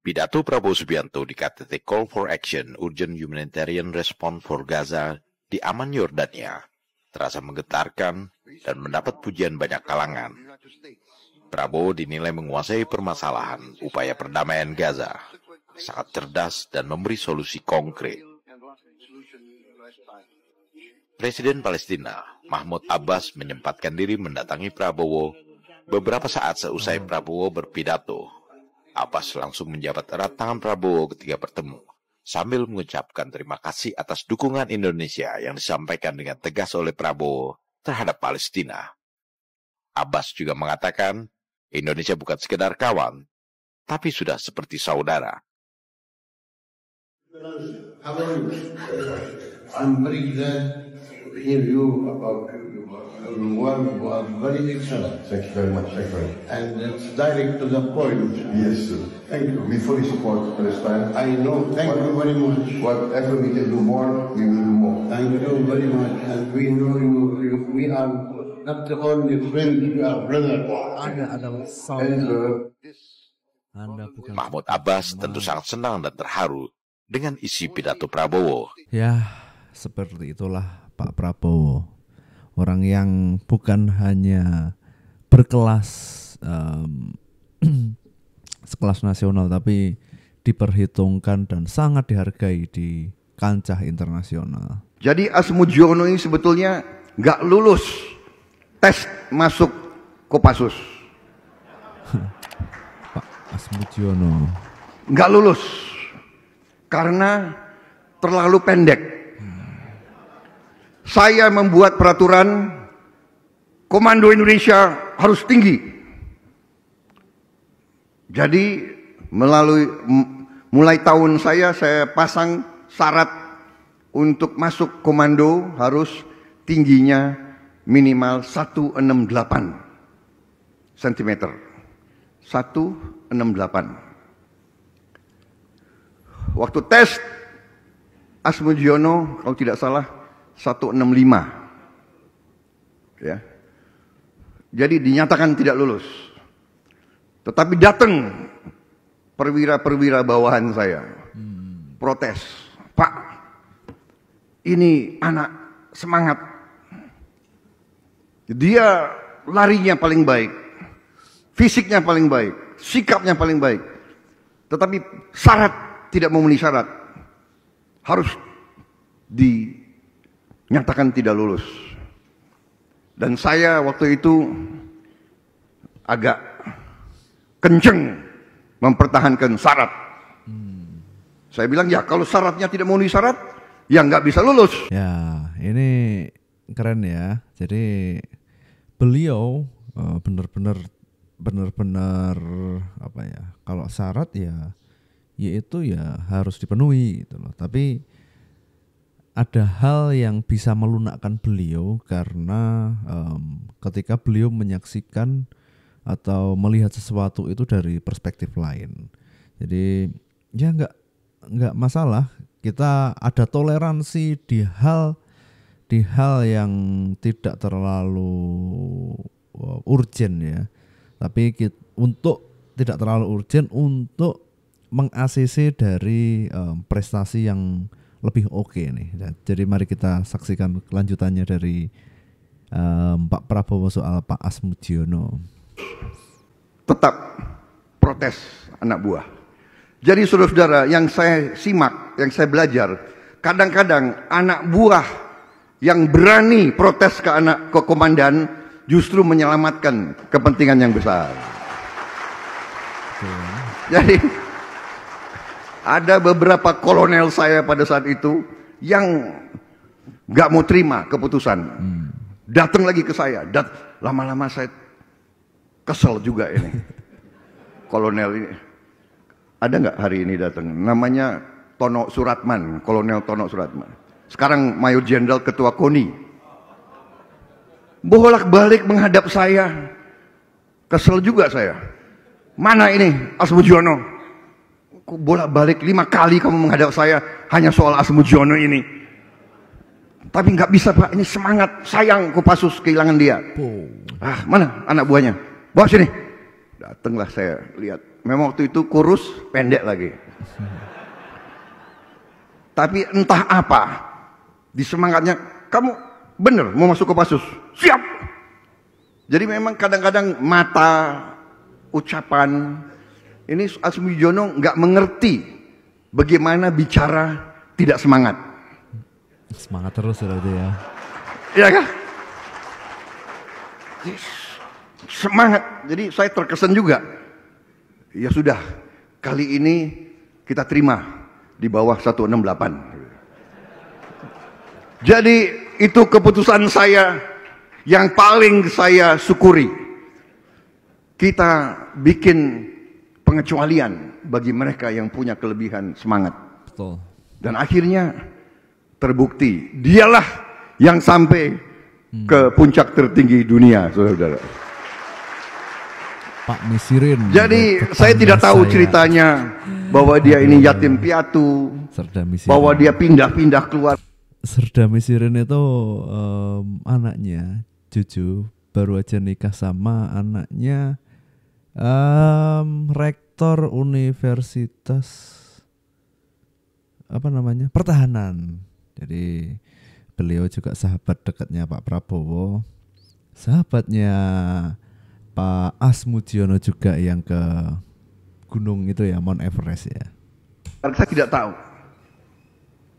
Pidato Prabowo Subianto di KTT Call for Action Urgent Humanitarian Response for Gaza di Aman Yordania, terasa menggetarkan dan mendapat pujian banyak kalangan. Prabowo dinilai menguasai permasalahan upaya perdamaian Gaza, sangat cerdas dan memberi solusi konkret. Presiden Palestina, Mahmud Abbas menyempatkan diri mendatangi Prabowo beberapa saat seusai Prabowo berpidato Abbas langsung menjabat erat tangan Prabowo ketika bertemu, sambil mengucapkan terima kasih atas dukungan Indonesia yang disampaikan dengan tegas oleh Prabowo terhadap Palestina. Abbas juga mengatakan, Indonesia bukan sekedar kawan, tapi sudah seperti saudara. How are you? I'm very glad to hear you one was very excellent. Thank you very much. Thank you And it's direct to the point. Yes, sir. Thank you. Before you support Palestine. I know. Thank what, you very much. Whatever we can do more, we will do more. Thank you very much. And we know you, you we are not the only friends, we are brothers. Uh, Anda adalah saudara. Mahmud Abbas tentu sangat senang dan terharu dengan isi pidato Prabowo. Ya, seperti itulah Pak Prabowo orang yang bukan hanya berkelas um, sekelas nasional tapi diperhitungkan dan sangat dihargai di kancah internasional. Jadi Asmujiono ini sebetulnya nggak lulus tes masuk Kopassus. Pak Asmujiono nggak lulus karena terlalu pendek saya membuat peraturan komando Indonesia harus tinggi. Jadi melalui mulai tahun saya saya pasang syarat untuk masuk komando harus tingginya minimal 168 cm. 168. Waktu tes Asmujiono kalau tidak salah 165. Ya. Jadi dinyatakan tidak lulus. Tetapi datang perwira-perwira bawahan saya. Hmm. Protes. Pak, ini anak semangat. Dia larinya paling baik. Fisiknya paling baik. Sikapnya paling baik. Tetapi syarat tidak memenuhi syarat. Harus di nyatakan tidak lulus. Dan saya waktu itu agak kenceng mempertahankan syarat. Hmm. Saya bilang ya kalau syaratnya tidak memenuhi syarat, ya nggak bisa lulus. Ya ini keren ya. Jadi beliau eh, benar-benar benar-benar apa ya? Kalau syarat ya yaitu ya harus dipenuhi gitu loh. Tapi ada hal yang bisa melunakkan beliau karena um, ketika beliau menyaksikan atau melihat sesuatu itu dari perspektif lain. Jadi ya nggak nggak masalah kita ada toleransi di hal di hal yang tidak terlalu eh, urgent ya. Tapi kita, untuk tidak terlalu urgent untuk mengasisi dari um, prestasi yang lebih oke okay nih. Nah, jadi mari kita saksikan kelanjutannya dari um, eh, Pak Prabowo soal Pak Asmudiono. Tetap protes anak buah. Jadi saudara-saudara yang saya simak, yang saya belajar, kadang-kadang anak buah yang berani protes ke anak ke komandan justru menyelamatkan kepentingan yang besar. Jadi ada beberapa kolonel saya pada saat itu yang nggak mau terima keputusan. Hmm. Datang lagi ke saya. lama-lama saya kesel juga ini. kolonel ini. Ada nggak hari ini datang? Namanya Tono Suratman, Kolonel Tono Suratman. Sekarang Mayor Jenderal Ketua KONI. Bolak-balik menghadap saya. Kesel juga saya. Mana ini Asmujono? bolak-balik lima kali kamu menghadap saya hanya soal Jono ini. Tapi nggak bisa pak, ini semangat, sayang Kopassus kehilangan dia. Oh. Ah mana anak buahnya? Bawa sini. Datanglah saya lihat. Memang waktu itu kurus, pendek lagi. Tapi entah apa, di semangatnya kamu bener mau masuk Kopassus, siap. Jadi memang kadang-kadang mata, ucapan, ini Asmi Jono nggak mengerti bagaimana bicara tidak semangat. Semangat terus berarti ya. Iya kan? Semangat. Jadi saya terkesan juga. Ya sudah, kali ini kita terima di bawah 168. Jadi itu keputusan saya yang paling saya syukuri. Kita bikin pengecualian bagi mereka yang punya kelebihan semangat. Betul. Dan akhirnya terbukti dialah yang sampai hmm. ke puncak tertinggi dunia, saudara Pak Misirin. Jadi ya, saya tidak tahu saya. ceritanya bahwa dia ini yatim piatu, Serda bahwa dia pindah-pindah keluar. Serda Misirin itu um, anaknya cucu baru aja nikah sama anaknya um, rektor universitas apa namanya pertahanan jadi beliau juga sahabat dekatnya Pak Prabowo sahabatnya Pak Asmujiono juga yang ke gunung itu ya Mount Everest ya saya tidak tahu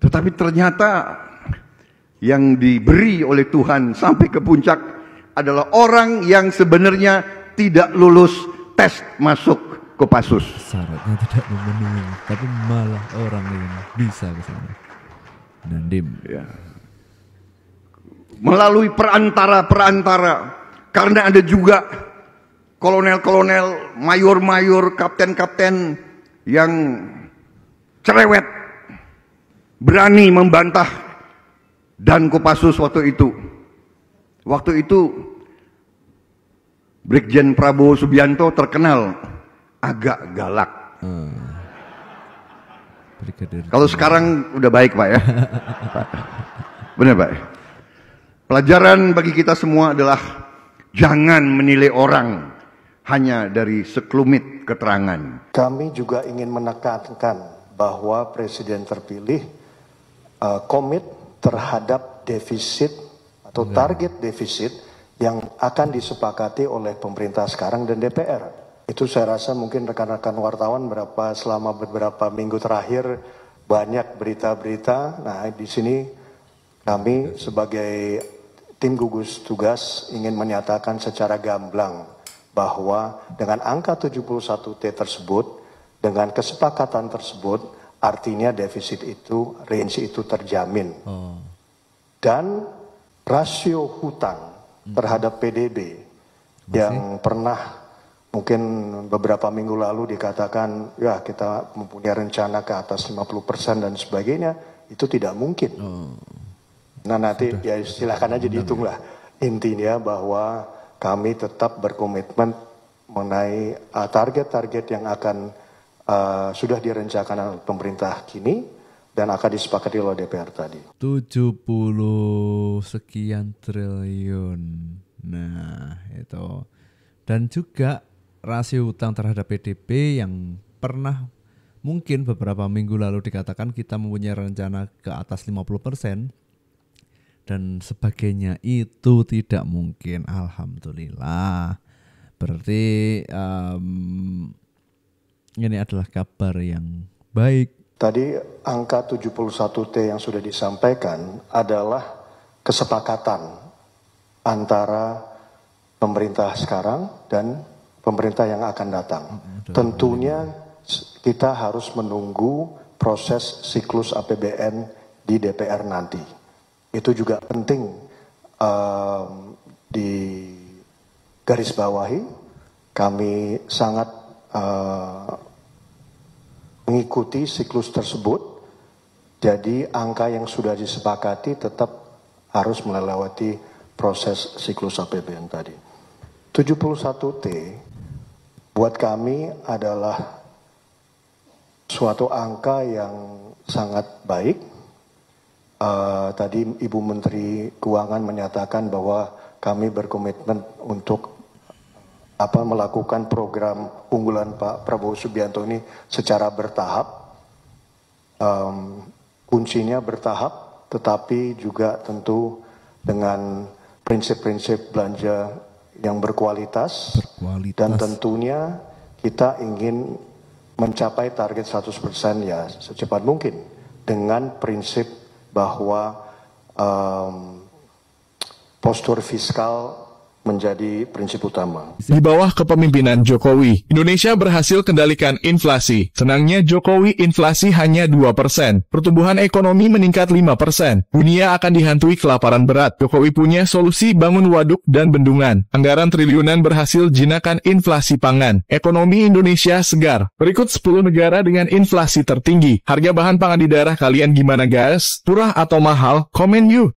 tetapi ternyata yang diberi oleh Tuhan sampai ke puncak adalah orang yang sebenarnya tidak lulus tes masuk Kopassus. Syaratnya tidak memenuhi, tapi malah orang lain bisa ke sana. Nandim. Ya. Melalui perantara-perantara karena ada juga kolonel-kolonel, mayor-mayor, kapten-kapten yang cerewet berani membantah dan Kopassus waktu itu. Waktu itu Brigjen Prabowo Subianto terkenal agak galak. Hmm. Kalau sekarang udah baik Pak ya. Benar Pak. Ya. Pelajaran bagi kita semua adalah jangan menilai orang hanya dari sekelumit keterangan. Kami juga ingin menekankan bahwa presiden terpilih uh, komit terhadap defisit atau iya. target defisit yang akan disepakati oleh pemerintah sekarang dan DPR. Itu saya rasa mungkin rekan-rekan wartawan berapa selama beberapa minggu terakhir banyak berita-berita. Nah, di sini kami sebagai tim gugus tugas ingin menyatakan secara gamblang bahwa dengan angka 71T tersebut, dengan kesepakatan tersebut, artinya defisit itu, range itu terjamin. Hmm. Dan rasio hutang Hmm. terhadap PDB yang pernah mungkin beberapa minggu lalu dikatakan ya kita mempunyai rencana ke atas 50% dan sebagainya itu tidak mungkin. Oh. Nah nanti Sudah. ya silahkan aja dihitunglah intinya bahwa kami tetap berkomitmen mengenai uh, target-target yang akan uh, sudah direncanakan pemerintah kini dan akan disepakati oleh DPR tadi. 70 sekian triliun. Nah, itu. Dan juga rasio utang terhadap PDB yang pernah mungkin beberapa minggu lalu dikatakan kita mempunyai rencana ke atas 50% dan sebagainya itu tidak mungkin alhamdulillah. Berarti um, ini adalah kabar yang baik Tadi angka 71T yang sudah disampaikan adalah kesepakatan antara pemerintah sekarang dan pemerintah yang akan datang. Hmm, Tentunya kita harus menunggu proses siklus APBN di DPR nanti. Itu juga penting um, di garis bawahi. Kami sangat uh, mengikuti siklus tersebut. Jadi angka yang sudah disepakati tetap harus melewati proses siklus APBN tadi. 71T buat kami adalah suatu angka yang sangat baik. Uh, tadi Ibu Menteri Keuangan menyatakan bahwa kami berkomitmen untuk apa melakukan program unggulan Pak Prabowo Subianto ini secara bertahap. Um, kuncinya bertahap, tetapi juga tentu dengan prinsip-prinsip belanja yang berkualitas, berkualitas dan tentunya kita ingin mencapai target 100% ya secepat mungkin dengan prinsip bahwa um, postur fiskal menjadi prinsip utama. Di bawah kepemimpinan Jokowi, Indonesia berhasil kendalikan inflasi. Senangnya Jokowi inflasi hanya 2 persen. Pertumbuhan ekonomi meningkat 5 persen. Dunia akan dihantui kelaparan berat. Jokowi punya solusi bangun waduk dan bendungan. Anggaran triliunan berhasil jinakan inflasi pangan. Ekonomi Indonesia segar. Berikut 10 negara dengan inflasi tertinggi. Harga bahan pangan di daerah kalian gimana guys? Murah atau mahal? Comment you.